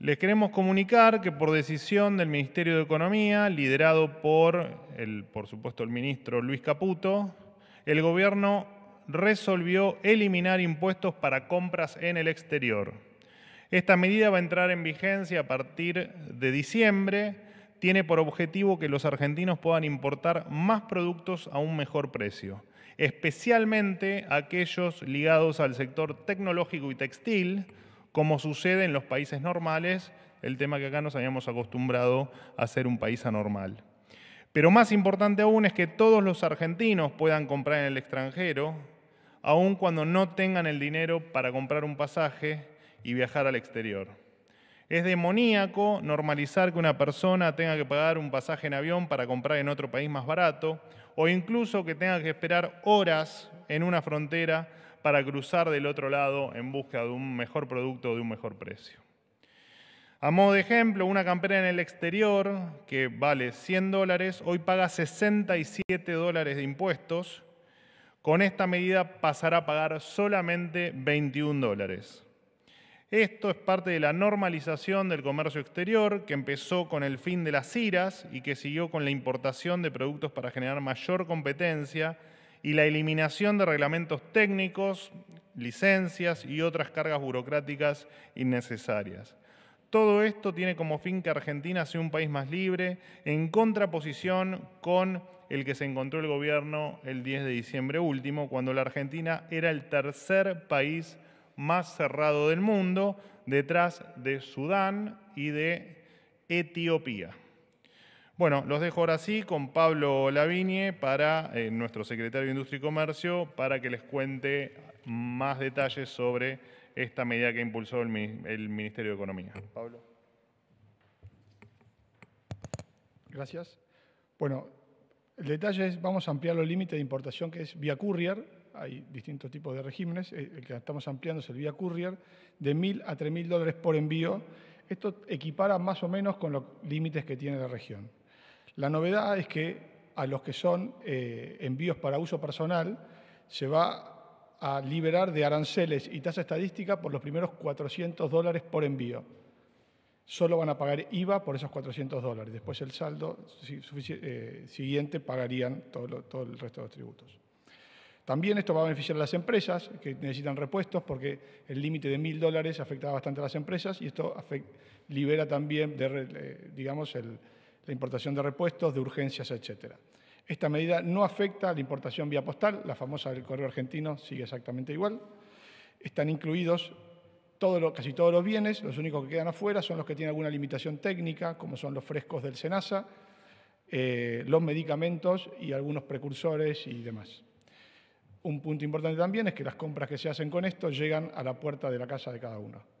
Les queremos comunicar que por decisión del Ministerio de Economía, liderado por, el, por supuesto, el ministro Luis Caputo, el gobierno resolvió eliminar impuestos para compras en el exterior. Esta medida va a entrar en vigencia a partir de diciembre. Tiene por objetivo que los argentinos puedan importar más productos a un mejor precio, especialmente aquellos ligados al sector tecnológico y textil, como sucede en los países normales, el tema que acá nos habíamos acostumbrado a ser un país anormal. Pero más importante aún es que todos los argentinos puedan comprar en el extranjero, aun cuando no tengan el dinero para comprar un pasaje y viajar al exterior. Es demoníaco normalizar que una persona tenga que pagar un pasaje en avión para comprar en otro país más barato, o incluso que tenga que esperar horas en una frontera para cruzar del otro lado en busca de un mejor producto o de un mejor precio. A modo de ejemplo, una campera en el exterior que vale 100 dólares, hoy paga 67 dólares de impuestos. Con esta medida pasará a pagar solamente 21 dólares. Esto es parte de la normalización del comercio exterior que empezó con el fin de las IRAS y que siguió con la importación de productos para generar mayor competencia y la eliminación de reglamentos técnicos, licencias y otras cargas burocráticas innecesarias. Todo esto tiene como fin que Argentina sea un país más libre, en contraposición con el que se encontró el gobierno el 10 de diciembre último, cuando la Argentina era el tercer país más cerrado del mundo, detrás de Sudán y de Etiopía. Bueno, los dejo ahora sí con Pablo Lavigne, para, eh, nuestro secretario de Industria y Comercio, para que les cuente más detalles sobre esta medida que impulsó el Ministerio de Economía. Pablo. Gracias. Bueno, el detalle es, vamos a ampliar los límites de importación que es vía courier, hay distintos tipos de regímenes, eh, el que estamos ampliando es el vía courier, de 1.000 a 3.000 dólares por envío. Esto equipara más o menos con los límites que tiene la región. La novedad es que a los que son eh, envíos para uso personal se va a liberar de aranceles y tasa estadística por los primeros 400 dólares por envío. Solo van a pagar IVA por esos 400 dólares. Después el saldo eh, siguiente pagarían todo, todo el resto de los tributos. También esto va a beneficiar a las empresas que necesitan repuestos porque el límite de mil dólares afecta bastante a las empresas y esto libera también, de, digamos, la importación de repuestos, de urgencias, etc. Esta medida no afecta a la importación vía postal, la famosa del correo argentino sigue exactamente igual. Están incluidos casi todos los bienes, los únicos que quedan afuera son los que tienen alguna limitación técnica, como son los frescos del SENASA, eh, los medicamentos y algunos precursores y demás. Un punto importante también es que las compras que se hacen con esto llegan a la puerta de la casa de cada uno.